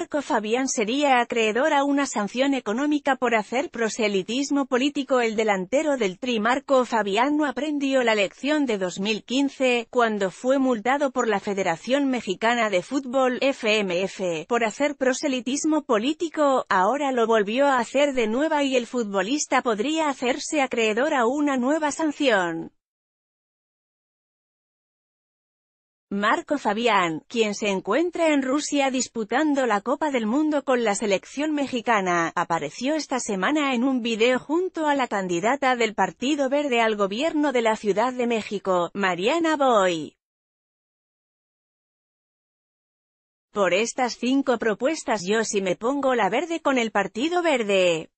Marco Fabián sería acreedor a una sanción económica por hacer proselitismo político. El delantero del Tri Marco Fabián no aprendió la lección de 2015, cuando fue multado por la Federación Mexicana de Fútbol, FMF, por hacer proselitismo político, ahora lo volvió a hacer de nueva y el futbolista podría hacerse acreedor a una nueva sanción. Marco Fabián, quien se encuentra en Rusia disputando la Copa del Mundo con la selección mexicana, apareció esta semana en un video junto a la candidata del Partido Verde al gobierno de la Ciudad de México, Mariana Boy. Por estas cinco propuestas yo sí me pongo la verde con el Partido Verde.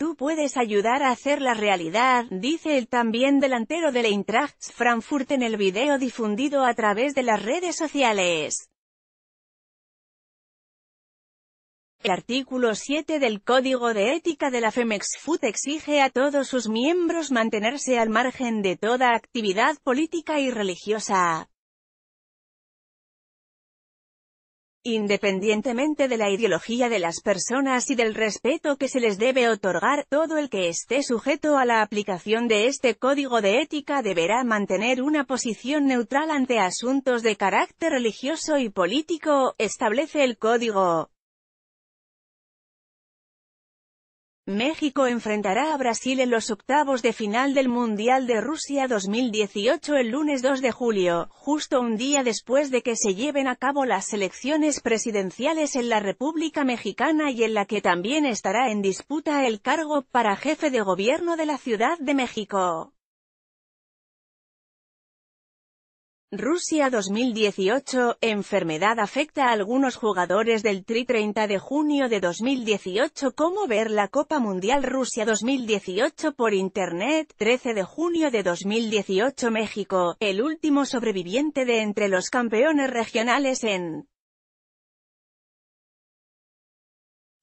Tú puedes ayudar a hacer la realidad, dice el también delantero de Eintracht Frankfurt en el video difundido a través de las redes sociales. El artículo 7 del Código de Ética de la Femex Food exige a todos sus miembros mantenerse al margen de toda actividad política y religiosa. Independientemente de la ideología de las personas y del respeto que se les debe otorgar, todo el que esté sujeto a la aplicación de este código de ética deberá mantener una posición neutral ante asuntos de carácter religioso y político, establece el código. México enfrentará a Brasil en los octavos de final del Mundial de Rusia 2018 el lunes 2 de julio, justo un día después de que se lleven a cabo las elecciones presidenciales en la República Mexicana y en la que también estará en disputa el cargo para jefe de gobierno de la Ciudad de México. Rusia 2018, enfermedad afecta a algunos jugadores del Tri 30 de junio de 2018 Cómo ver la Copa Mundial Rusia 2018 por Internet 13 de junio de 2018 México, el último sobreviviente de entre los campeones regionales en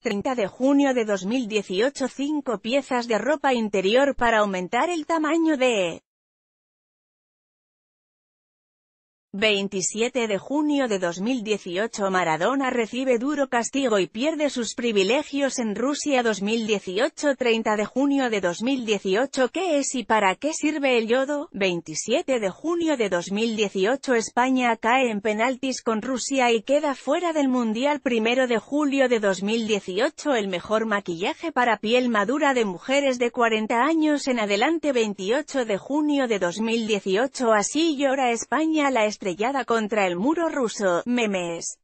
30 de junio de 2018 5 piezas de ropa interior para aumentar el tamaño de 27 de junio de 2018 Maradona recibe duro castigo y pierde sus privilegios en Rusia 2018 30 de junio de 2018 ¿Qué es y para qué sirve el yodo? 27 de junio de 2018 España cae en penaltis con Rusia y queda fuera del Mundial 1 de julio de 2018 El mejor maquillaje para piel madura de mujeres de 40 años en adelante 28 de junio de 2018 Así llora España la estrella sellada contra el muro ruso. Memes.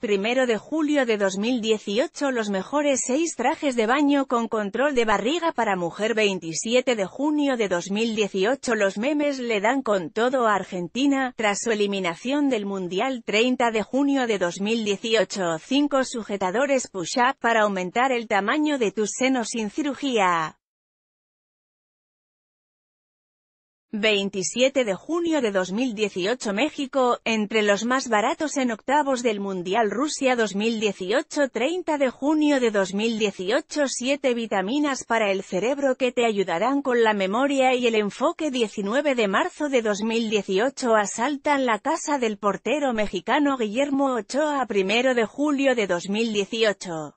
Primero de julio de 2018 Los mejores 6 trajes de baño con control de barriga para mujer 27 de junio de 2018 Los memes le dan con todo a Argentina, tras su eliminación del Mundial 30 de junio de 2018 5 sujetadores push-up para aumentar el tamaño de tus senos sin cirugía 27 de junio de 2018 México, entre los más baratos en octavos del Mundial Rusia 2018 30 de junio de 2018 7 vitaminas para el cerebro que te ayudarán con la memoria y el enfoque 19 de marzo de 2018 asaltan la casa del portero mexicano Guillermo Ochoa 1 de julio de 2018